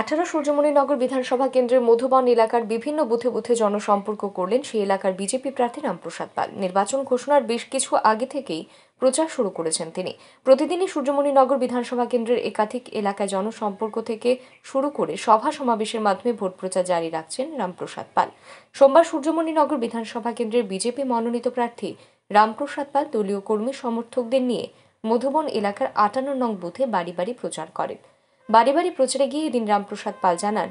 আঠারো সূর্যমণিনগর বিধানসভা কেন্দ্রের মধুবন এলাকার বিভিন্ন বুথে বুথে জনসম্পর্ক করলেন সেই এলাকার বিজেপি প্রার্থী রামপ্রসাদ পাল নির্বাচন ঘোষণার বেশ কিছু আগে থেকেই প্রচার শুরু করেছেন তিনি প্রতিদিনই সূর্যমণিনগর বিধানসভা কেন্দ্রের একাধিক এলাকায় জনসম্পর্ক থেকে শুরু করে সভা সমাবেশের মাধ্যমে ভোট প্রচার জারি রাখছেন রামপ্রসাদ পাল সোমবার সূর্যমণিনগর বিধানসভা কেন্দ্রের বিজেপি মনোনীত প্রার্থী রামপ্রসাদ পাল দলীয় কর্মী সমর্থকদের নিয়ে মধুবন এলাকার আটান্ন নং বুথে বাড়ি বাড়ি প্রচার করেন বাড়ি বাড়ি প্রচারে গিয়ে এদিন রামপ্রসাদ পাল জানান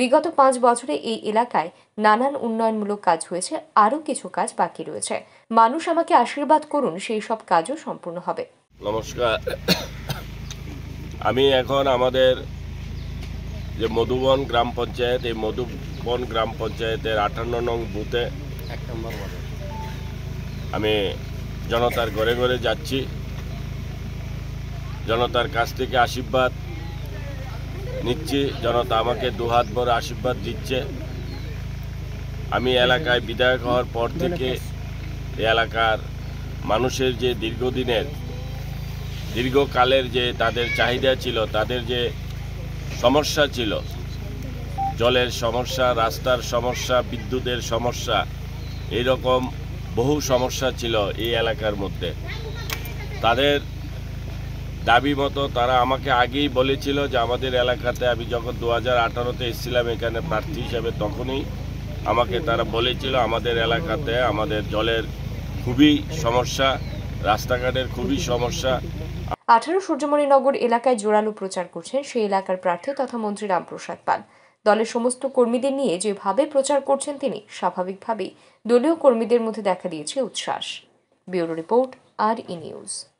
বিগত পাঁচ বছরে এই এলাকায় নানান উন্নয়নমূলক কাজ হয়েছে আরও কিছু কাজ বাকি রয়েছে মানুষ আমাকে আশীর্বাদ করুন সেই সব কাজও সম্পূর্ণ হবে নমস্কার আমি এখন আমাদের যে মধুবন গ্রাম পঞ্চায়েত এই মধুবন গ্রাম পঞ্চায়েতের আটান্ন নং বুথে এক নম্বর আমি জনতার ঘরে ঘরে যাচ্ছি জনতার কাছ থেকে আশীর্বাদ নিচ্ছি জনতা আমাকে দুহাত ভরে আশীর্বাদ দিচ্ছে আমি এলাকায় বিধায়ক হওয়ার পর থেকে এলাকার মানুষের যে দীর্ঘদিনের দীর্ঘকালের যে তাদের চাহিদা ছিল তাদের যে সমস্যা ছিল জলের সমস্যা রাস্তার সমস্যা বিদ্যুতের সমস্যা এরকম বহু সমস্যা ছিল এই এলাকার মধ্যে তাদের দাবি মতো তারা আমাকে আগেই বলেছিল যে আমাদের এলাকাতে আমি যখন দু হাজার আঠারোতে এসেছিলাম এখানে প্রার্থী হিসাবে তখনই আমাকে তারা বলেছিল আমাদের এলাকাতে আমাদের জলের খুবই সমস্যা রাস্তাঘাটের খুবই সমস্যা আঠারো সূর্যমণিনগর এলাকায় জোরালো প্রচার করছেন সেই এলাকার প্রার্থী তথা মন্ত্রী রামপ্রসাদ পাল দলের সমস্ত কর্মীদের নিয়ে যেভাবে প্রচার করছেন তিনি স্বাভাবিকভাবেই দলীয় কর্মীদের মধ্যে দেখা দিয়েছে উচ্ছ্বাস ব্যুরো রিপোর্ট আর ই নিউজ